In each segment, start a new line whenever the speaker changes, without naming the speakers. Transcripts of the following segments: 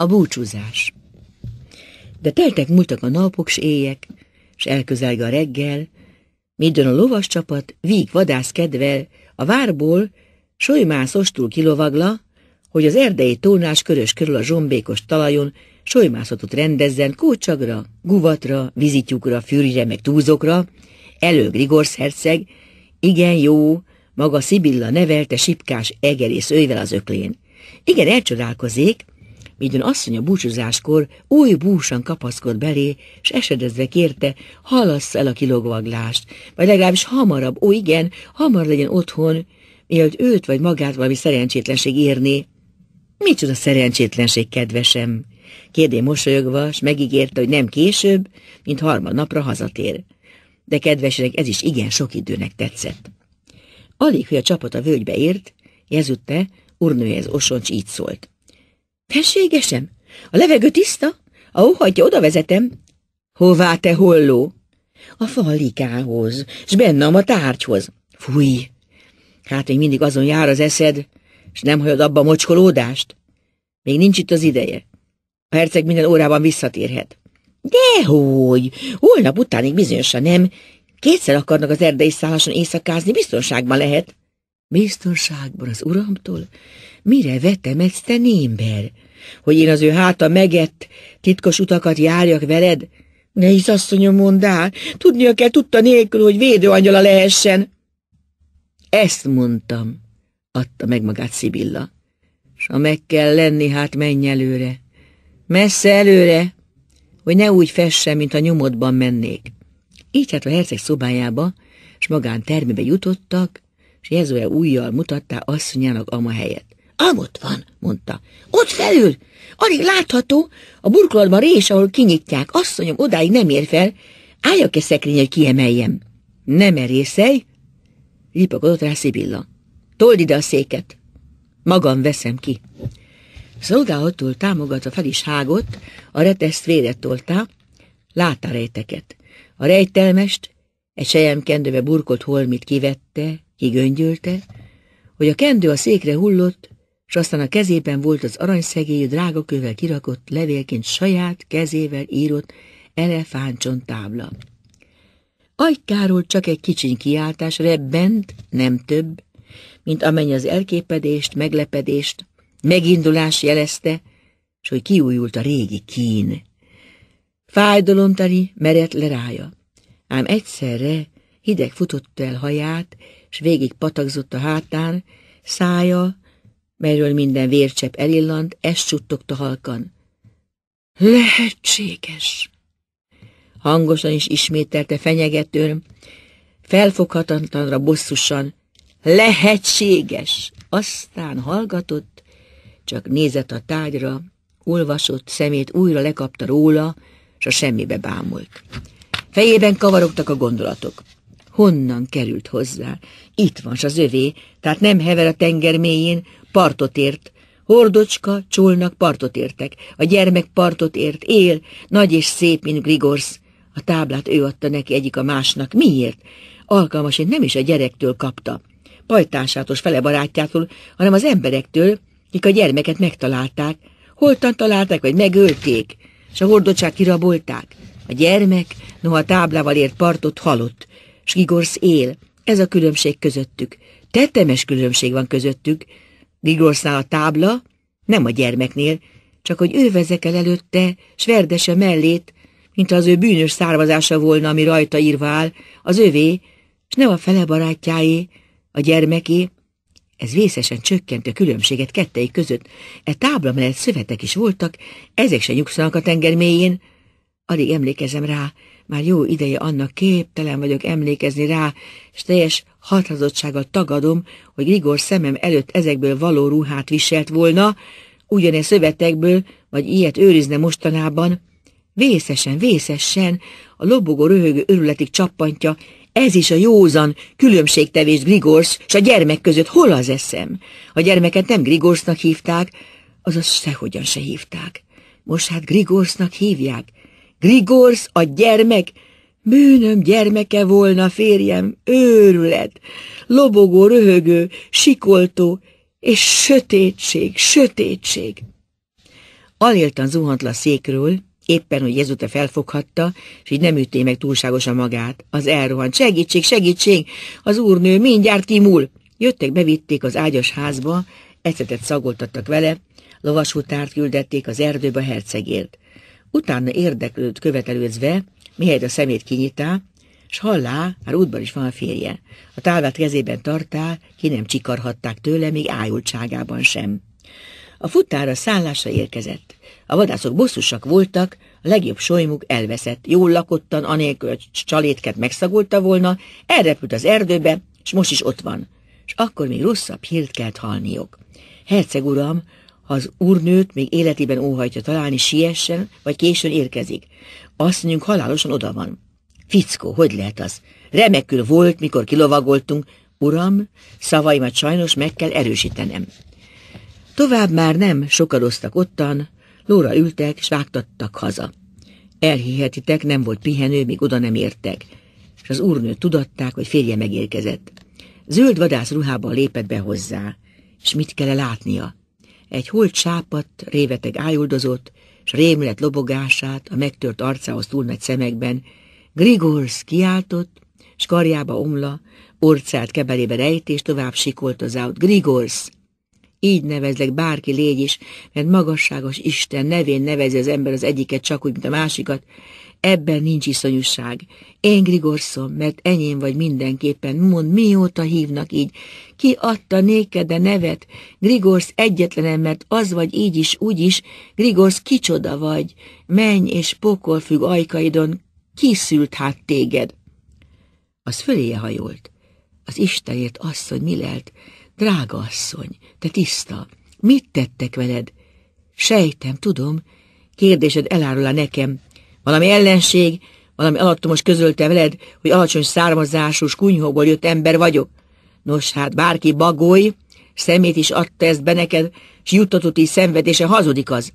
A búcsúzás. De teltek múltak a napok s éjek, s elközelge a reggel, midőn a lovas csapat víg kedvel a várból ostul kilovagla, hogy az erdei tónás körös körül a zsombékos talajon solymászatot rendezzen kócsagra, guvatra, vizityukra, fűrire meg túzokra, elő Grigorsz herceg, igen jó, maga Sibilla nevelte sipkás egerész őjvel az öklén. Igen, elcsodálkozik, asszony asszonya búcsúzáskor új búsan kapaszkodt belé, s esedezve kérte, halassz el a kilogvaglást, vagy legalábbis hamarabb, ó igen, hamar legyen otthon, mielőtt őt vagy magát valami szerencsétlenség érné. Micsoda szerencsétlenség, kedvesem! Kérdé mosolyogva, s megígérte, hogy nem később, mint harmadnapra hazatér. De kedvesinek ez is igen sok időnek tetszett. Alig, hogy a csapat a völgybe ért, Jezutte, urnőjez az Osoncs így szólt. Tességesem, a levegő tiszta? A óhatja, oda vezetem. Hová te holló? A falikához, s bennem a tárgyhoz. Fúj! Hát még mindig azon jár az eszed, és nem hagyod abba a mocskolódást? Még nincs itt az ideje. A herceg minden órában visszatérhet. Dehogy! Holnap utánig bizonyosan nem. Kétszer akarnak az erdei szálláson éjszakázni, biztonságban lehet. Biztonságban az uramtól? mire ezt te némber? Hogy én az ő háta megett, titkos utakat járjak veled? Ne is asszonyom mondál, tudnia kell tudta nélkül, hogy védőangyala lehessen. Ezt mondtam, adta meg magát Szibilla. S ha meg kell lenni, hát menj előre. Messze előre, hogy ne úgy fesse, mint a nyomodban mennék. Így hát a herceg szobájába, s magán termébe jutottak, s Jezue újjal mutatta asszonyának ama helyet. Ám ott van, mondta. Ott felül! Alig látható, a burkolatban rés, ahol kinyitják. Asszonyom, odáig nem ér fel. álljak a szekrény, hogy kiemeljem? Nem erészelj! Lipakodott rá Szibilla. Told ide a széket! Magam veszem ki. Szolgálattól támogatva fel is hágott, a reteszt félre tolta, a rejteket. A rejtelmest egy kendőbe burkolt holmit kivette, kigöngyölte, hogy a kendő a székre hullott, és aztán a kezében volt az aranyszegélyű drágakővel kirakott, levélként saját kezével írott elefántson tábla. Ajkáról csak egy kicsiny kiáltás rebbent, nem több, mint amennyi az elképedést, meglepedést, megindulás jelezte, s hogy kiújult a régi kín. Fájdalomtani merett rája, ám egyszerre hideg futott el haját, és végig patakzott a hátán, szája, melyről minden vércsepp elillant, ezt suttogta halkan. Lehetséges! Hangosan is ismételte fenyegetőn, felfoghatatlanra bosszusan. Lehetséges! Aztán hallgatott, csak nézett a tágyra, olvasott, szemét újra lekapta róla, s a semmibe bámult. Fejében kavarogtak a gondolatok. Honnan került hozzá? Itt van, s az övé, tehát nem hever a tenger mélyén, partot ért, hordocska, csulnak partot értek, a gyermek partot ért, él, nagy és szép, mint Grigorsz. A táblát ő adta neki egyik a másnak. Miért? Alkalmasint nem is a gyerektől kapta, Pajtásátos fele barátjától, hanem az emberektől, kik a gyermeket megtalálták, holtan találták, vagy megölték, és a hordocsát kirabolták. A gyermek, noha táblával ért partot, halott, s Grigorsz él, ez a különbség közöttük. Tetemes különbség van közöttük, Digorszá a tábla, nem a gyermeknél, csak hogy ő el előtte, s verdese mellét, mint az ő bűnös származása volna, ami rajta írva áll, az övé, s nem a fele barátjáé, a gyermeké. Ez vészesen csökkent a különbséget kettei között. E tábla mellett szövetek is voltak, ezek se nyugszanak a tenger mélyén. Alig emlékezem rá, már jó ideje annak képtelen vagyok emlékezni rá, és teljes határozottsággal tagadom, hogy Rigor szemem előtt ezekből való ruhát viselt volna, ugyane szövetekből, vagy ilyet őrizne mostanában. Vészesen, vészesen, a lobogó röhögő örületig csappantja, ez is a józan, különbségtevés Grigorsz és a gyermek között hol az eszem? A gyermeket nem Grigorsznak hívták, azaz sehogyan se hívták. Most hát Grigorsznak hívják, Grigorsz a gyermek, bűnöm gyermeke volna férjem, őrület, lobogó, röhögő, sikoltó, és sötétség, sötétség. Aléltan zuhant le a székről, éppen, hogy ezúta felfoghatta, és így nem ütté meg túlságosan magát. Az elrohant. Segítség, segítség! Az úrnő mindjárt kimúl! Jöttek, bevitték az ágyas házba, ecetet szagoltattak vele, lovasútárt küldették az erdőbe a hercegért. Utána érdeklőd követelőzve, mihelyt a szemét kinyitá, s hallá, már útban is van a férje. A távát kezében tartá, ki nem csikarhatták tőle, még ájultságában sem. A futára szállásra érkezett. A vadászok bosszusak voltak, a legjobb solymuk elveszett, jól lakottan, anélkül, hogy csalétket megszagolta volna, elrepült az erdőbe, és most is ott van. És akkor még rosszabb hírt kellett halniok. Herceg uram, ha az úrnőt még életében óhajtja találni, siessen, vagy későn érkezik. Azt mondjuk, halálosan oda van. Fickó, hogy lehet az? Remekül volt, mikor kilovagoltunk. Uram, szavaimat sajnos meg kell erősítenem. Tovább már nem sokadoztak ottan, lóra ültek, s vágtattak haza. Elhihetitek, nem volt pihenő, míg oda nem értek, és az úrnő tudatták, hogy férje megérkezett. Zöld vadász ruhában lépett be hozzá, és mit kell -e látnia? egy hult sápat, réveteg ájuldozott, s rémlet lobogását a megtört arcához túl nagy szemekben, Grigorsz kiáltott, s karjába omla, orcát kebelébe rejt, és tovább sikoltozált. Grigorsz! Így nevezlek bárki légy is, mert magasságos Isten nevén nevezi az ember az egyiket csak úgy, mint a másikat, Ebben nincs iszonyúság. Én Grigorszom, mert enyém vagy mindenképpen. Mond, mióta hívnak így? Ki adta néked a nevet? Grigorsz egyetlenem, mert az vagy így is, úgy is. Grigorsz kicsoda vagy. Menj és pokol függ ajkaidon. kiszült hát téged? Az föléje hajolt. Az Istenért asszony mi lelt? Drága asszony, te tiszta, mit tettek veled? Sejtem, tudom, kérdésed elárul a nekem, valami ellenség, valami alattomos közölte veled, hogy alacsony származású, kunyhóból jött ember vagyok. Nos, hát bárki bagoly, szemét is adta ezt be neked, s juttatott így szenvedése, hazudik az.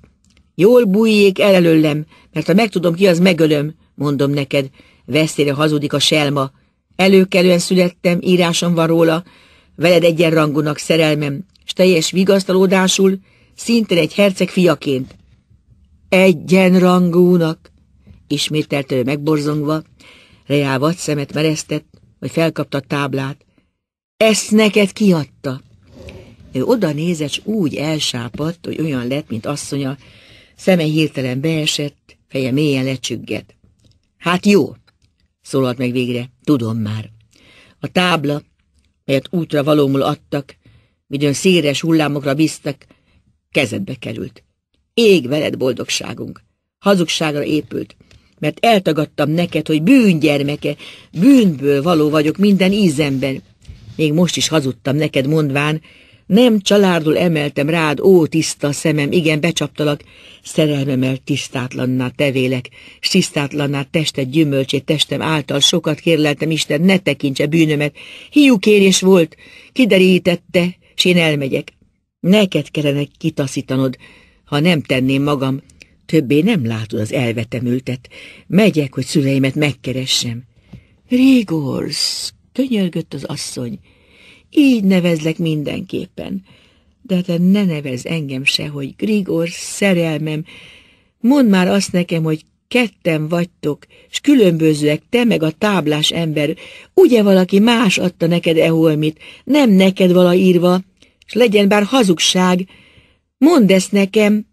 Jól bújjék el előlem, mert ha megtudom ki, az megölöm, mondom neked. Veszélyre hazudik a selma. Előkelően születtem, írásom van róla, veled egyenrangúnak szerelmem, s teljes vigasztalódásul, szinte egy herceg fiaként. Egyenrangúnak! Ismételte ő megborzongva, Reá vad szemet meresztett, hogy felkapta a táblát. Ezt neked kiadta! Ő oda nézett, úgy elsápadt, hogy olyan lett, mint asszonya, szeme hirtelen beesett, feje mélyen lecsügget. Hát jó, szólalt meg végre, tudom már. A tábla, melyet útra valómul adtak, midőn széres hullámokra bíztak, kezedbe került. Ég veled boldogságunk. Hazugságra épült mert eltagadtam neked, hogy bűngyermeke, bűnből való vagyok minden ízemben. Még most is hazudtam neked, mondván, nem családul emeltem rád, ó, tiszta szemem, igen, becsaptalak, szerelmemmel tisztátlanná tevélek, s tisztátlanná tested gyümölcsét testem által sokat kérleltem Isten, ne tekintse bűnömet. Hiú kérés volt, kiderítette, s én elmegyek. Neked kellene kitaszítanod, ha nem tenném magam, Többé nem látod az elvetemültet. Megyek, hogy szüleimet megkeressem. Rigorsz, könyörgött az asszony. Így nevezlek mindenképpen. De te ne nevez engem se, hogy Grigor szerelmem. Mondd már azt nekem, hogy ketten vagytok, s különbözőek te meg a táblás ember. Ugye valaki más adta neked eholmit, nem neked vala írva, s legyen bár hazugság. Mondd ezt nekem,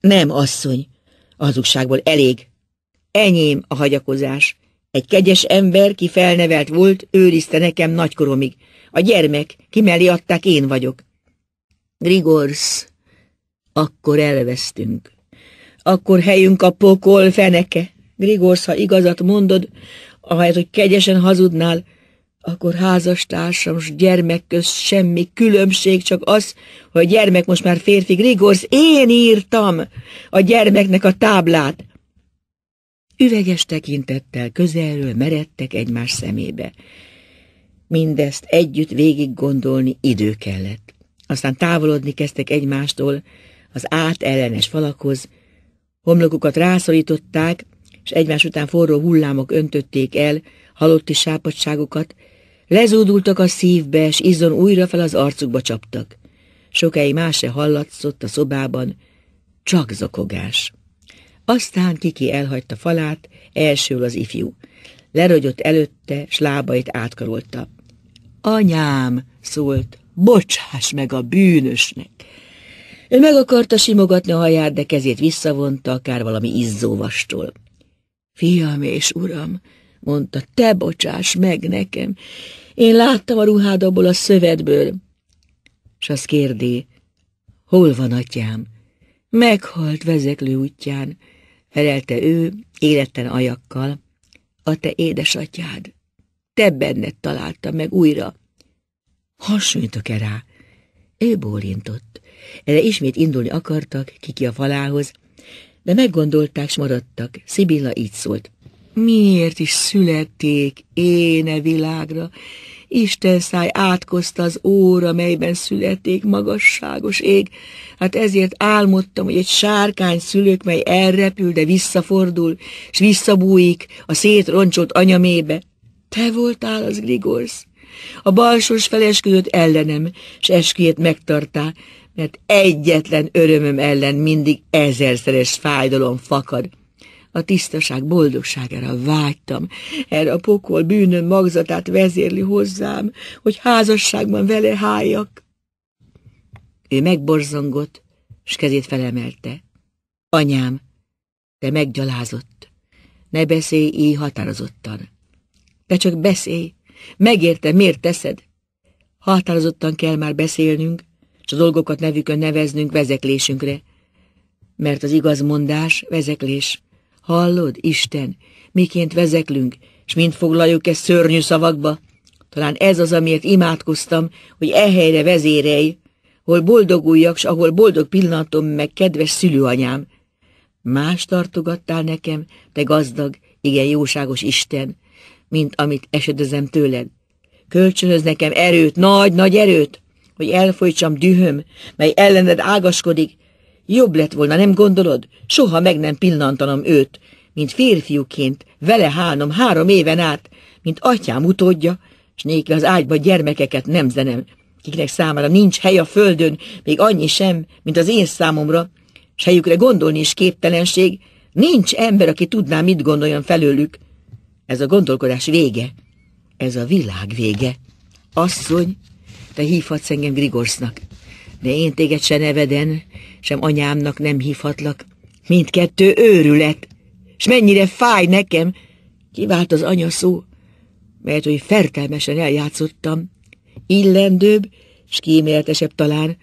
nem, asszony, a hazugságból elég. Enyém a hagyakozás. Egy kegyes ember, ki felnevelt volt, őrizte nekem nagykoromig. A gyermek, ki mellé adták, én vagyok. Grigorsz, akkor elvesztünk. Akkor helyünk a pokol feneke. Grigorsz, ha igazat mondod, ahelyett, hogy kegyesen hazudnál, akkor házastársam s gyermek köz semmi különbség, csak az, hogy a gyermek most már férfi Grigorsz, én írtam a gyermeknek a táblát. Üveges tekintettel közelről meredtek egymás szemébe. Mindezt együtt végig gondolni idő kellett. Aztán távolodni kezdtek egymástól, az át ellenes falakhoz, homlokukat rászorították, és egymás után forró hullámok öntötték el halotti sápadságukat, Lezúdultak a szívbe, és izzon újra fel az arcukba csaptak. Sokáig más se hallatszott a szobában, csak zokogás. Aztán Kiki elhagyta falát, elsül az ifjú. Lerogyott előtte, s lábait átkarolta. Anyám, szólt, bocsáss meg a bűnösnek. Ő meg akarta simogatni a haját, de kezét visszavonta, akár valami izzóvastól. Fiam és uram, mondta, te bocsáss meg nekem, én láttam a ruhád abból a szövetből. S azt kérdi, hol van atyám? Meghalt vezeklő útján, felelte ő életen ajakkal. A te édesatyád, te benned találtam meg újra. Hasonlítok-e rá? Ő bólintott. Erre ismét indulni akartak, kiki a falához, de meggondolták, s maradtak. Sibilla így szólt miért is születték éne világra, Isten száj átkozta az óra, melyben születték magasságos ég. Hát ezért álmodtam, hogy egy sárkány szülők, mely elrepül, de visszafordul, és visszabújik a szétroncsolt anyamébe. Te voltál az Grigorsz. A balsos felesküdött ellenem, s eskét megtartá, mert egyetlen örömöm ellen mindig ezerszeres fájdalom fakad a tisztaság boldogságára vágytam. Erre a pokol bűnön magzatát vezérli hozzám, hogy házasságban vele háljak. Ő megborzongott, s kezét felemelte. Anyám, te meggyalázott. Ne beszélj így határozottan. Te csak beszélj. Megérte, miért teszed? Határozottan kell már beszélnünk, és a dolgokat nevükön neveznünk vezeklésünkre, mert az igaz mondás vezeklés. Hallod, Isten, miként vezeklünk, és mind foglaljuk ezt szörnyű szavakba? Talán ez az, amiért imádkoztam, hogy e helyre vezérej, hol boldoguljak, s ahol boldog pillanatom meg kedves szülőanyám. Más tartogattál nekem, te gazdag, igen jóságos Isten, mint amit esedezem tőled. Kölcsönöz nekem erőt, nagy-nagy erőt, hogy elfolytsam dühöm, mely ellened ágaskodik, Jobb lett volna, nem gondolod? Soha meg nem pillantanom őt, mint férfiúként, vele hálnom három éven át, mint atyám utódja, s néki az ágyba gyermekeket nem zenem, kiknek számára nincs hely a földön, még annyi sem, mint az én számomra, s helyükre gondolni is képtelenség, nincs ember, aki tudná, mit gondoljon felőlük. Ez a gondolkodás vége, ez a világ vége. Asszony, te hívhatsz engem Grigorsnak de én téged se neveden, sem anyámnak nem hívhatlak. Mindkettő őrület, és mennyire fáj nekem, kivált az anya szó, mert hogy fertelmesen eljátszottam, illendőbb és kíméletesebb talán,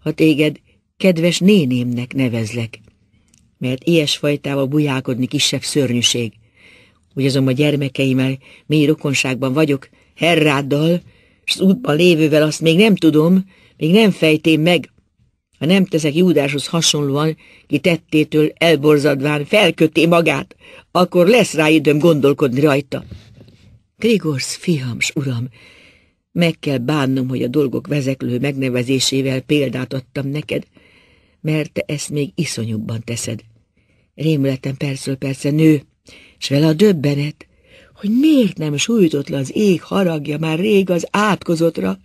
ha téged kedves nénémnek nevezlek, mert ilyesfajtával bujálkodni kisebb szörnyűség. Úgy a gyermekeimmel mély rokonságban vagyok, herráddal, és az útban lévővel azt még nem tudom, még nem fejtém meg, ha nem teszek Júdáshoz hasonlóan, ki tettétől elborzadván felköté magát, akkor lesz rá időm gondolkodni rajta. Grigorsz, s uram, meg kell bánnom, hogy a dolgok vezeklő megnevezésével példát adtam neked, mert te ezt még iszonyúbban teszed. Rémületem persze persze nő, s vele a döbbenet, hogy miért nem sújtott le az ég haragja már rég az átkozottra,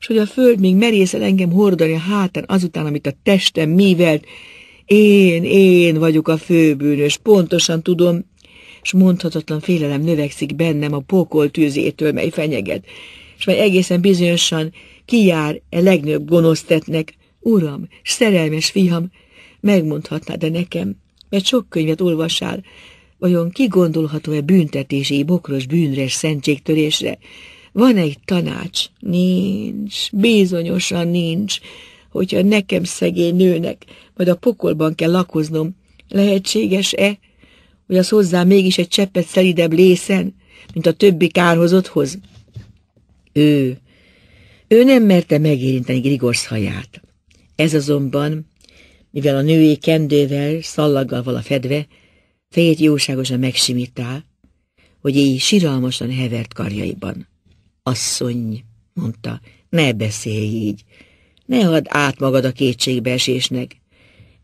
és hogy a föld még merészel engem hordani a hátán azután, amit a testem mivelt. Én, én vagyok a főbűnös, pontosan tudom, és mondhatatlan félelem növekszik bennem a pokol tűzétől, mely fenyeget, és mely egészen bizonyosan kijár e legnagyobb gonosztetnek. Uram, szerelmes fiam, megmondhatná de nekem, mert sok könyvet olvasál, vajon kigondolható e büntetési bokros bűnre szentségtörésre, van egy tanács? Nincs, bizonyosan nincs. Hogyha nekem szegény nőnek, majd a pokolban kell lakoznom, lehetséges-e, hogy az hozzá mégis egy cseppet szelidebb lészen, mint a többi kárhozotthoz? Ő, ő nem merte megérinteni Grigorsz haját. Ez azonban, mivel a női kendővel, szallaggal vala fedve, fejét jóságosan megsimítál, hogy így síralmasan hevert karjaiban. Asszony, mondta, ne beszélj így, ne add át magad a kétségbeesésnek.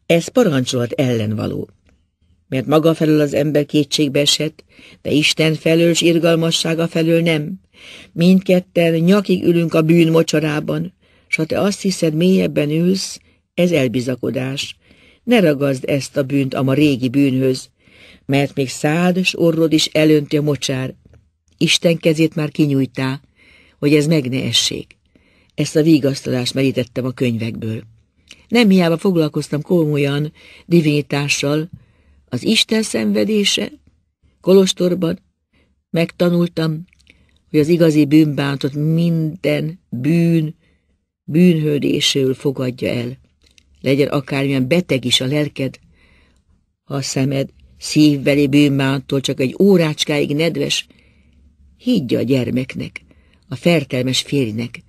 Ez parancsolat ellenvaló, mert maga felől az ember kétségbe esett, de Isten felől s irgalmassága felől nem. Mindketten nyakig ülünk a bűn mocsarában, s ha te azt hiszed, mélyebben ülsz, ez elbizakodás. Ne ragazd ezt a bűnt a ma régi bűnhöz, mert még szád és orrod is elönti a mocsár, Isten kezét már kinyújtá, hogy ez meg ne essék. Ezt a vigasztalást merítettem a könyvekből. Nem hiába foglalkoztam komolyan divinitással, az Isten szenvedése, Kolostorban megtanultam, hogy az igazi bűnbántot minden bűn bűnhődésről fogadja el. Legyen akármilyen beteg is a lelked, ha a szemed szívbeli bűnbántól csak egy órácskáig nedves, Higgye a gyermeknek, a fertelmes férjnek.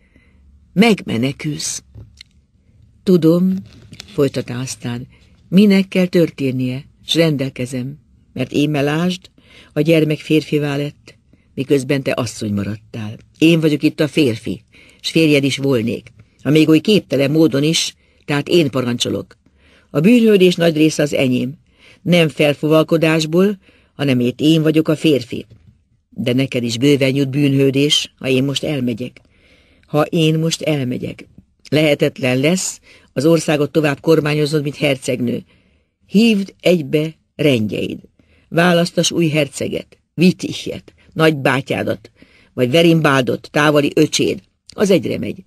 Megmenekülsz. Tudom, folytatta aztán, minek kell történnie, s rendelkezem, mert én melásd, a gyermek férfivá lett, miközben te asszony maradtál. Én vagyok itt a férfi, s férjed is volnék, ha még oly képtelen módon is, tehát én parancsolok. A bűnhődés nagy része az enyém, nem felfovalkodásból, hanem itt én vagyok a férfi. De neked is bőven jut bűnhődés, ha én most elmegyek. Ha én most elmegyek, lehetetlen lesz az országot tovább kormányozod, mint hercegnő. Hívd egybe rendjeid. Választas új herceget, Vitihjet, nagybátyádat, vagy Verimbádot, távoli öcséd. Az egyre megy.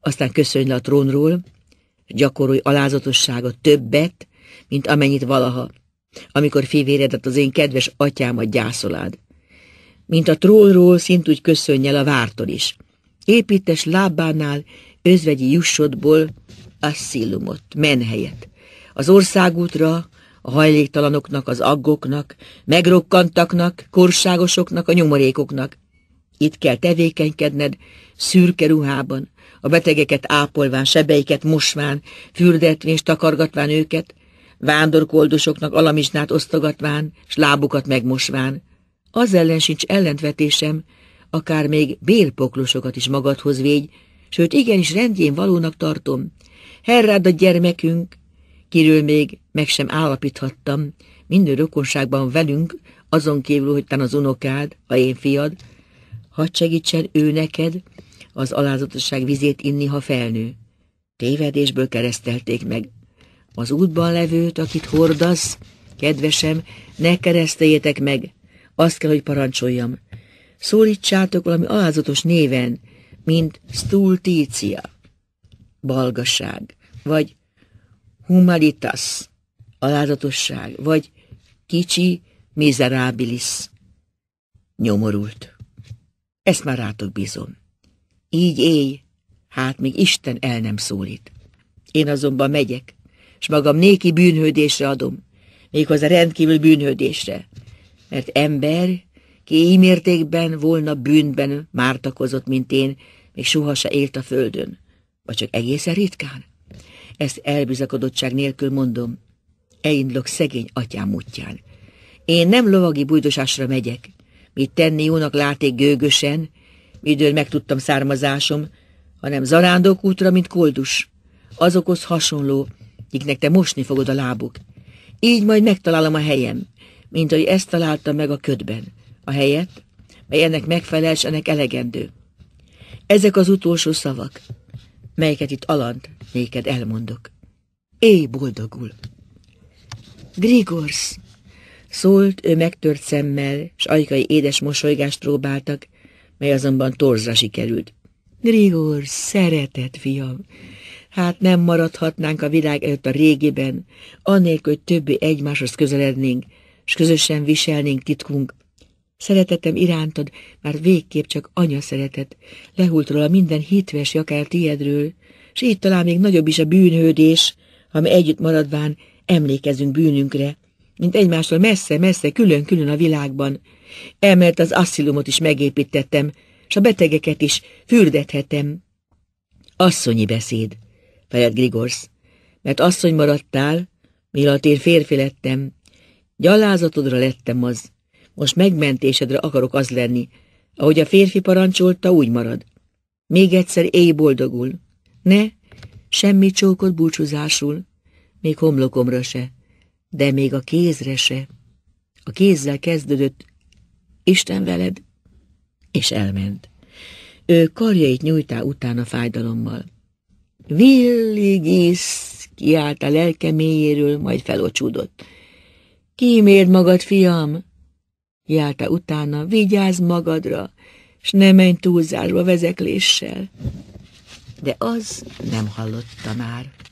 Aztán köszönj le a trónról, gyakorolj alázatosságot többet, mint amennyit valaha, amikor fivéredet az én kedves atyámat gyászolád mint a trollról szintúgy köszönjel a vártól is. Építes lábánál özvegyi jussodból asszillumot, menhelyet. Az országútra, a hajléktalanoknak, az aggoknak, megrokkantaknak, korságosoknak, a nyomorékoknak. Itt kell tevékenykedned, szürke ruhában, a betegeket ápolván, sebeiket mosván, fürdetvén és takargatván őket, vándorkoldosoknak alamizsnát osztogatván, s lábukat megmosván, az ellen sincs ellentvetésem, akár még bélpoklosokat is magadhoz végy, sőt igenis rendjén valónak tartom. Herrád a gyermekünk, kiről még meg sem állapíthattam, minden rokonságban velünk, azon kívül, hogy tán az unokád, a én fiad, hadd segítsen ő neked az alázatosság vizét inni, ha felnő. Tévedésből keresztelték meg. Az útban levőt, akit hordasz, kedvesem, ne kereszteljétek meg, azt kell, hogy parancsoljam. Szólítsátok valami alázatos néven, mint stultícia, balgaság, vagy humanitas, alázatosság, vagy kicsi miserabilis, nyomorult. Ezt már rátok bízom. Így élj, hát még Isten el nem szólít. Én azonban megyek, és magam néki bűnhődésre adom, méghozzá rendkívül bűnhődésre, mert ember, ki így mértékben volna bűnben mártakozott, mint én, még soha se élt a földön, vagy csak egészen ritkán. Ezt elbizakodottság nélkül mondom, elindulok szegény atyám útján. Én nem lovagi bujdosásra megyek, mit tenni jónak láték gőgösen, midől megtudtam származásom, hanem zarándok útra, mint koldus. Azokhoz hasonló, kiknek te mosni fogod a lábuk. Így majd megtalálom a helyem, mint hogy ezt találta meg a ködben, a helyet, mely ennek megfelelés, ennek elegendő. Ezek az utolsó szavak, melyeket itt alant néked elmondok. Éj boldogul! Grigorsz! Szólt ő megtört szemmel, s ajkai édes mosolygást próbáltak, mely azonban torzra sikerült. Grigor, szeretett fiam, hát nem maradhatnánk a világ előtt a régiben, annélkül, hogy többi egymáshoz közelednénk, s közösen viselnénk titkunk. Szeretetem irántad már végképp csak anya szeretet, lehult róla minden hitves akár tiedről, s így talán még nagyobb is a bűnhődés, ha mi együtt maradván emlékezünk bűnünkre, mint egymástól messze-messze, külön-külön a világban. Emelt az asszilumot is megépítettem, s a betegeket is fürdethetem. Asszonyi beszéd, felett Grigorsz, mert asszony maradtál, mielőtt én férfi lettem, Gyalázatodra lettem az. Most megmentésedre akarok az lenni. Ahogy a férfi parancsolta, úgy marad. Még egyszer éj boldogul. Ne, semmi csókot búcsúzásul, még homlokomra se, de még a kézre se. A kézzel kezdődött, Isten veled, és elment. Ő karjait nyújtá utána fájdalommal. Villigis kiállt a lelke mélyéről, majd felocsúdott kíméld magad, fiam! Járta utána, vigyázz magadra, s ne menj túlzásba vezekléssel. De az nem hallotta már.